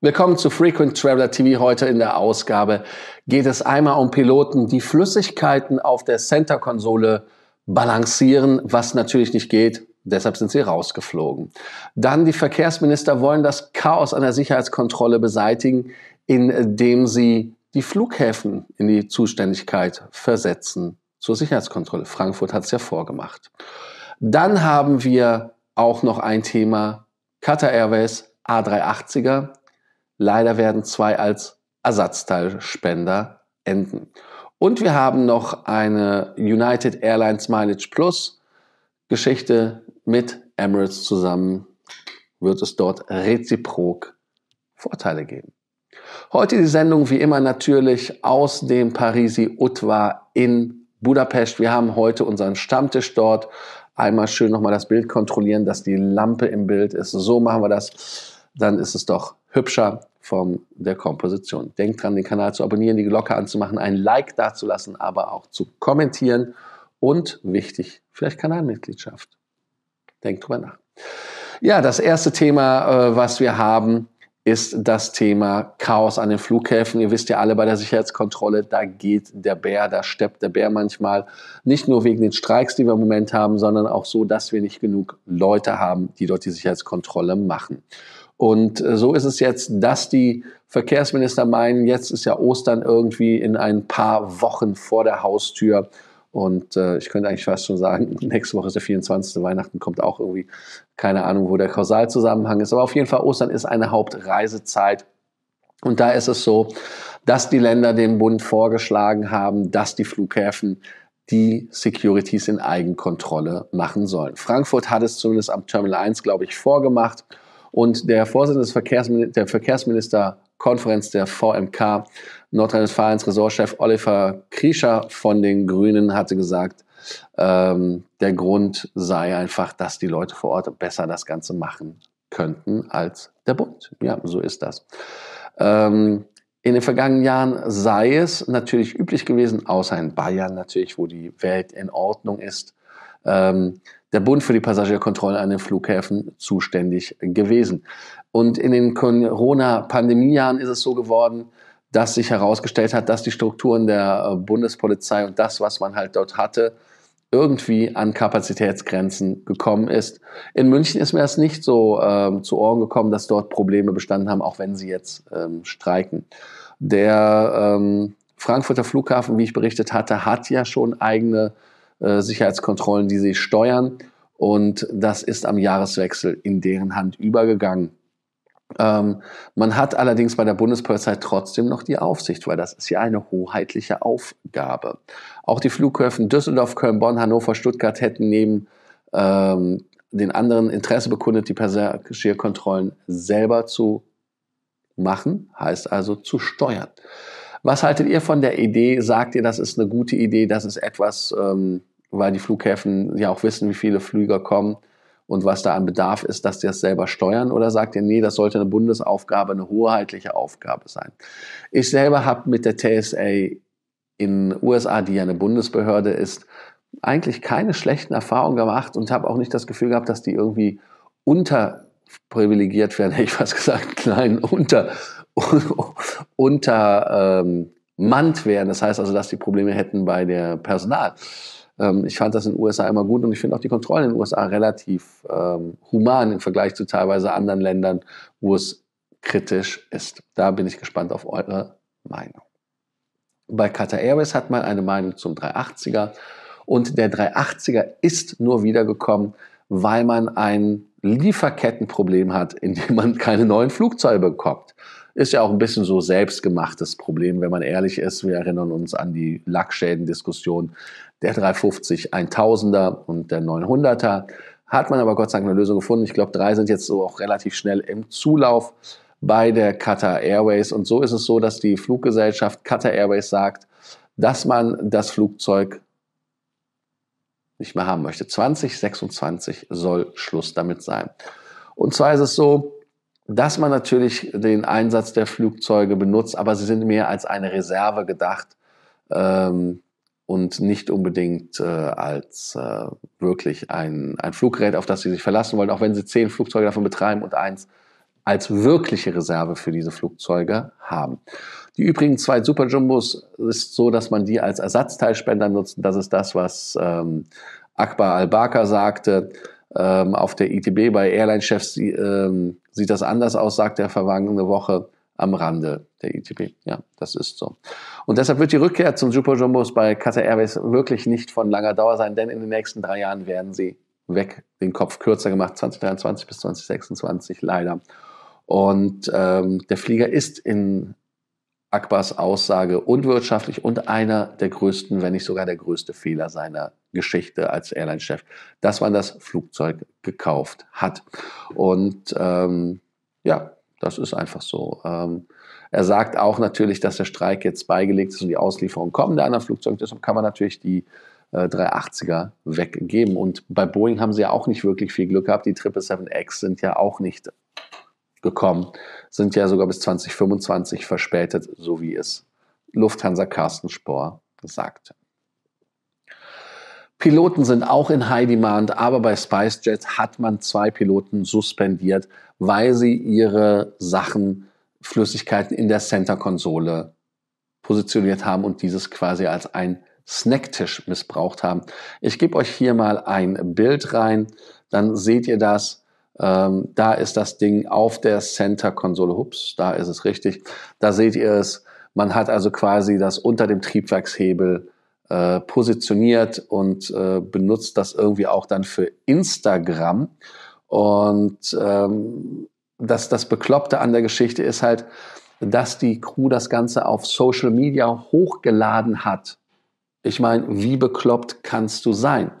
Willkommen zu Frequent Traveler TV. Heute in der Ausgabe geht es einmal um Piloten, die Flüssigkeiten auf der Center-Konsole balancieren, was natürlich nicht geht. Deshalb sind sie rausgeflogen. Dann die Verkehrsminister wollen das Chaos an der Sicherheitskontrolle beseitigen, indem sie die Flughäfen in die Zuständigkeit versetzen zur Sicherheitskontrolle. Frankfurt hat es ja vorgemacht. Dann haben wir auch noch ein Thema. Qatar Airways A380er Leider werden zwei als Ersatzteilspender enden. Und wir haben noch eine United Airlines Mileage Plus Geschichte mit Emirates zusammen. Wird es dort reziprok Vorteile geben. Heute die Sendung wie immer natürlich aus dem Parisi Utva in Budapest. Wir haben heute unseren Stammtisch dort. Einmal schön nochmal das Bild kontrollieren, dass die Lampe im Bild ist. So machen wir das. Dann ist es doch hübscher von der Komposition. Denkt dran, den Kanal zu abonnieren, die Glocke anzumachen, ein Like dazulassen, aber auch zu kommentieren und wichtig, vielleicht Kanalmitgliedschaft. Denkt drüber nach. Ja, das erste Thema, äh, was wir haben, ist das Thema Chaos an den Flughäfen. Ihr wisst ja alle bei der Sicherheitskontrolle, da geht der Bär, da steppt der Bär manchmal. Nicht nur wegen den Streiks, die wir im Moment haben, sondern auch so, dass wir nicht genug Leute haben, die dort die Sicherheitskontrolle machen. Und äh, so ist es jetzt, dass die Verkehrsminister meinen, jetzt ist ja Ostern irgendwie in ein paar Wochen vor der Haustür und äh, ich könnte eigentlich fast schon sagen, nächste Woche ist der 24. Weihnachten, kommt auch irgendwie, keine Ahnung, wo der Kausalzusammenhang ist. Aber auf jeden Fall, Ostern ist eine Hauptreisezeit. Und da ist es so, dass die Länder dem Bund vorgeschlagen haben, dass die Flughäfen die Securities in Eigenkontrolle machen sollen. Frankfurt hat es zumindest am Terminal 1, glaube ich, vorgemacht. Und der Vorsitzende des Verkehrsminister, der Verkehrsminister Konferenz der VMK. Nordrhein-Westfalens Ressortchef Oliver Kriescher von den Grünen hatte gesagt, ähm, der Grund sei einfach, dass die Leute vor Ort besser das Ganze machen könnten als der Bund. Ja, so ist das. Ähm, in den vergangenen Jahren sei es natürlich üblich gewesen, außer in Bayern natürlich, wo die Welt in Ordnung ist, ähm, der Bund für die Passagierkontrolle an den Flughäfen zuständig gewesen. Und in den Corona-Pandemiejahren ist es so geworden, dass sich herausgestellt hat, dass die Strukturen der äh, Bundespolizei und das, was man halt dort hatte, irgendwie an Kapazitätsgrenzen gekommen ist. In München ist mir das nicht so äh, zu Ohren gekommen, dass dort Probleme bestanden haben, auch wenn sie jetzt ähm, streiken. Der ähm, Frankfurter Flughafen, wie ich berichtet hatte, hat ja schon eigene äh, Sicherheitskontrollen, die sie steuern. Und das ist am Jahreswechsel in deren Hand übergegangen. Ähm, man hat allerdings bei der Bundespolizei trotzdem noch die Aufsicht, weil das ist ja eine hoheitliche Aufgabe. Auch die Flughäfen Düsseldorf, Köln, Bonn, Hannover, Stuttgart hätten neben ähm, den anderen Interesse bekundet, die Passagierkontrollen selber zu machen, heißt also zu steuern. Was haltet ihr von der Idee? Sagt ihr, das ist eine gute Idee? Das ist etwas, ähm, weil die Flughäfen ja auch wissen, wie viele Flüger kommen und was da an Bedarf ist, dass die das selber steuern? Oder sagt ihr, nee, das sollte eine Bundesaufgabe, eine hoheitliche Aufgabe sein? Ich selber habe mit der TSA in USA, die ja eine Bundesbehörde ist, eigentlich keine schlechten Erfahrungen gemacht und habe auch nicht das Gefühl gehabt, dass die irgendwie unterprivilegiert werden, hätte ich fast gesagt, klein unter untermannt ähm, wären. Das heißt also, dass die Probleme hätten bei der Personal. Ähm, ich fand das in den USA immer gut und ich finde auch die Kontrollen in den USA relativ ähm, human im Vergleich zu teilweise anderen Ländern, wo es kritisch ist. Da bin ich gespannt auf eure Meinung. Bei Qatar Airways hat man eine Meinung zum 380er und der 380er ist nur wiedergekommen, weil man ein Lieferkettenproblem hat, indem man keine neuen Flugzeuge bekommt. Ist ja auch ein bisschen so selbstgemachtes Problem, wenn man ehrlich ist. Wir erinnern uns an die Lackschäden-Diskussion der 350 1000er und der 900er. Hat man aber Gott sei Dank eine Lösung gefunden. Ich glaube, drei sind jetzt so auch relativ schnell im Zulauf bei der Qatar Airways. Und so ist es so, dass die Fluggesellschaft Qatar Airways sagt, dass man das Flugzeug nicht mehr haben möchte. 2026 soll Schluss damit sein. Und zwar ist es so, dass man natürlich den Einsatz der Flugzeuge benutzt, aber sie sind mehr als eine Reserve gedacht ähm, und nicht unbedingt äh, als äh, wirklich ein, ein Fluggerät, auf das sie sich verlassen wollen, auch wenn sie zehn Flugzeuge davon betreiben und eins als wirkliche Reserve für diese Flugzeuge haben. Die übrigen zwei Superjumbos ist so, dass man die als Ersatzteilspender nutzt. Das ist das, was ähm, Akbar al-Bakr sagte. Ähm, auf der ITB bei Airline-Chefs ähm, sieht das anders aus, sagt er vergangene Woche am Rande der ITB. Ja, das ist so. Und deshalb wird die Rückkehr zum Super Jumbos bei Qatar Airways wirklich nicht von langer Dauer sein, denn in den nächsten drei Jahren werden sie weg, den Kopf kürzer gemacht, 2023 bis 2026 leider. Und ähm, der Flieger ist in Akbars Aussage unwirtschaftlich und einer der größten, wenn nicht sogar der größte Fehler seiner Geschichte als Airline-Chef, dass man das Flugzeug gekauft hat. Und ähm, ja, das ist einfach so. Ähm, er sagt auch natürlich, dass der Streik jetzt beigelegt ist und die Auslieferung der anderen Flugzeuge. Deshalb kann man natürlich die äh, 380er weggeben. Und bei Boeing haben sie ja auch nicht wirklich viel Glück gehabt. Die 777X sind ja auch nicht gekommen, sind ja sogar bis 2025 verspätet, so wie es Lufthansa Carsten Spohr sagte. Piloten sind auch in High Demand, aber bei SpiceJet hat man zwei Piloten suspendiert, weil sie ihre Sachen, Flüssigkeiten in der Center-Konsole positioniert haben und dieses quasi als ein Snacktisch missbraucht haben. Ich gebe euch hier mal ein Bild rein, dann seht ihr das. Ähm, da ist das Ding auf der Center-Konsole. Hups, da ist es richtig. Da seht ihr es. Man hat also quasi das unter dem Triebwerkshebel äh, positioniert und äh, benutzt das irgendwie auch dann für Instagram. Und ähm, das, das Bekloppte an der Geschichte ist halt, dass die Crew das Ganze auf Social Media hochgeladen hat. Ich meine, wie bekloppt kannst du sein?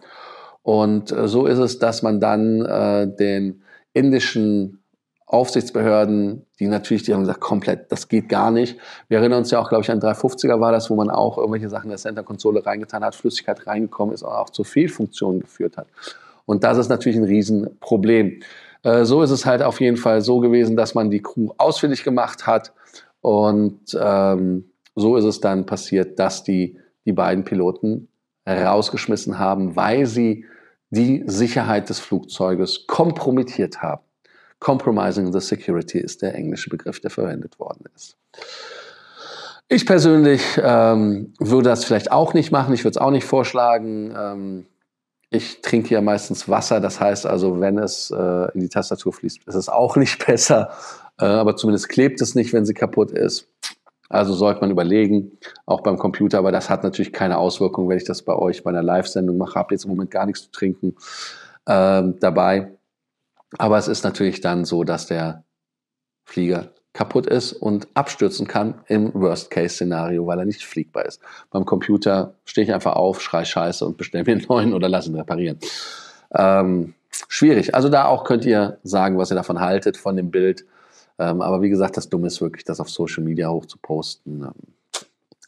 Und äh, so ist es, dass man dann äh, den indischen Aufsichtsbehörden, die natürlich, die haben gesagt, komplett, das geht gar nicht. Wir erinnern uns ja auch, glaube ich, an 350er war das, wo man auch irgendwelche Sachen in der Center-Konsole reingetan hat, Flüssigkeit reingekommen ist und auch zu Fehlfunktionen geführt hat. Und das ist natürlich ein Riesenproblem. Äh, so ist es halt auf jeden Fall so gewesen, dass man die Crew ausfindig gemacht hat. Und ähm, so ist es dann passiert, dass die, die beiden Piloten rausgeschmissen haben, weil sie die Sicherheit des Flugzeuges kompromittiert haben. Compromising the Security ist der englische Begriff, der verwendet worden ist. Ich persönlich ähm, würde das vielleicht auch nicht machen. Ich würde es auch nicht vorschlagen. Ähm, ich trinke ja meistens Wasser. Das heißt also, wenn es äh, in die Tastatur fließt, ist es auch nicht besser. Äh, aber zumindest klebt es nicht, wenn sie kaputt ist. Also sollte man überlegen, auch beim Computer, aber das hat natürlich keine Auswirkung, wenn ich das bei euch bei einer Live-Sendung mache. Habt jetzt im Moment gar nichts zu trinken ähm, dabei. Aber es ist natürlich dann so, dass der Flieger kaputt ist und abstürzen kann im Worst-Case-Szenario, weil er nicht fliegbar ist. Beim Computer stehe ich einfach auf, schrei Scheiße und bestelle mir einen neuen oder lasse ihn reparieren. Ähm, schwierig. Also da auch könnt ihr sagen, was ihr davon haltet, von dem Bild ähm, aber wie gesagt, das Dumme ist wirklich, das auf Social Media hochzuposten. Ähm,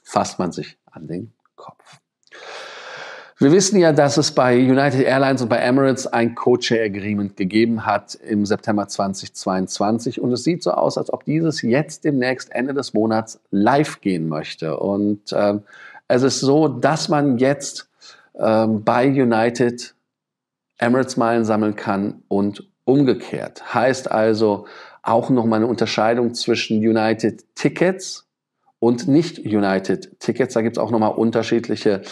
fasst man sich an den Kopf. Wir wissen ja, dass es bei United Airlines und bei Emirates ein Co-Chair-Agreement gegeben hat im September 2022 und es sieht so aus, als ob dieses jetzt demnächst Ende des Monats live gehen möchte. Und ähm, es ist so, dass man jetzt ähm, bei United Emirates Meilen sammeln kann und umgekehrt. Heißt also, auch nochmal eine Unterscheidung zwischen United Tickets und nicht United Tickets. Da gibt es auch nochmal unterschiedliche,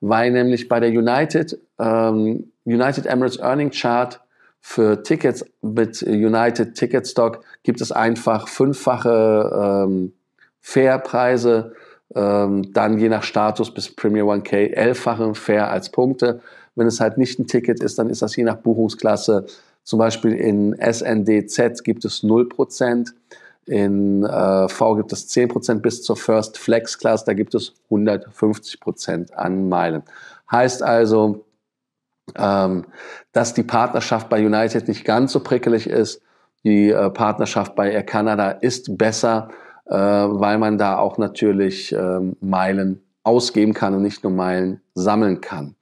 weil nämlich bei der United, ähm, United Emirates Earning Chart für Tickets mit United Ticket Stock gibt es einfach fünffache ähm, Fairpreise, ähm, dann je nach Status bis Premier 1K elffache Fair als Punkte. Wenn es halt nicht ein Ticket ist, dann ist das je nach Buchungsklasse zum Beispiel in SNDZ gibt es 0%, in äh, V gibt es 10% bis zur First Flex Class, da gibt es 150% an Meilen. Heißt also, ähm, dass die Partnerschaft bei United nicht ganz so prickelig ist. Die äh, Partnerschaft bei Air Canada ist besser, äh, weil man da auch natürlich ähm, Meilen ausgeben kann und nicht nur Meilen sammeln kann.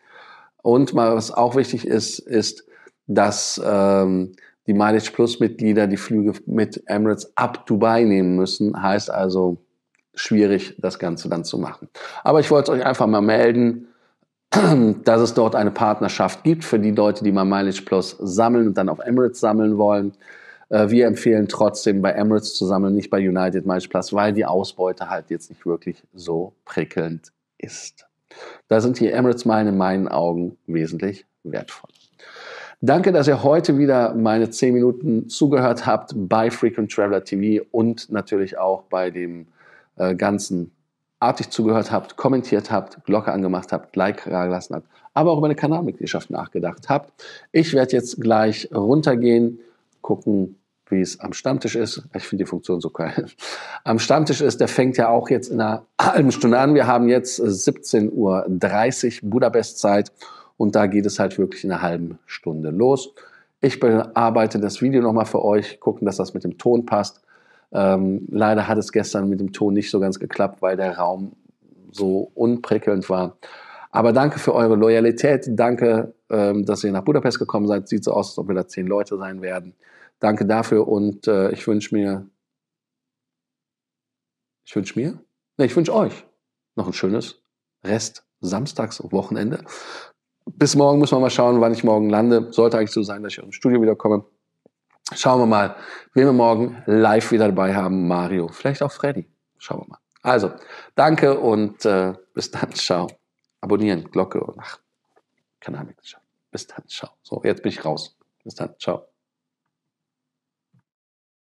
Und was auch wichtig ist, ist, dass ähm, die Mileage Plus Mitglieder die Flüge mit Emirates ab Dubai nehmen müssen. Heißt also schwierig, das Ganze dann zu machen. Aber ich wollte es euch einfach mal melden, dass es dort eine Partnerschaft gibt für die Leute, die mal Mileage Plus sammeln und dann auf Emirates sammeln wollen. Äh, wir empfehlen trotzdem bei Emirates zu sammeln, nicht bei United Mileage Plus, weil die Ausbeute halt jetzt nicht wirklich so prickelnd ist. Da sind die Emirates Meilen in meinen Augen wesentlich wertvoller. Danke, dass ihr heute wieder meine 10 Minuten zugehört habt bei Frequent Traveler TV und natürlich auch bei dem äh, ganzen artig zugehört habt, kommentiert habt, Glocke angemacht habt, Like gelassen habt, aber auch über eine Kanalmitgliedschaft nachgedacht habt. Ich werde jetzt gleich runtergehen, gucken, wie es am Stammtisch ist. Ich finde die Funktion so geil. Am Stammtisch ist, der fängt ja auch jetzt in einer halben Stunde an. Wir haben jetzt 17.30 Uhr Budapest-Zeit und da geht es halt wirklich in einer halben Stunde los. Ich bearbeite das Video nochmal für euch, gucken, dass das mit dem Ton passt. Ähm, leider hat es gestern mit dem Ton nicht so ganz geklappt, weil der Raum so unprickelnd war. Aber danke für eure Loyalität. Danke, ähm, dass ihr nach Budapest gekommen seid. Sieht so aus, als ob wir da zehn Leute sein werden. Danke dafür und äh, ich wünsche mir, ich wünsche mir, ne, ich wünsche euch noch ein schönes Rest Samstagswochenende bis morgen muss man mal schauen, wann ich morgen lande. Sollte eigentlich so sein, dass ich aus dem Studio wiederkomme. Schauen wir mal, wen wir morgen live wieder dabei haben. Mario, vielleicht auch Freddy. Schauen wir mal. Also, danke und äh, bis dann. Ciao. Abonnieren, Glocke und ach, keine Ahnung. Bis dann. Ciao. So, jetzt bin ich raus. Bis dann. Ciao.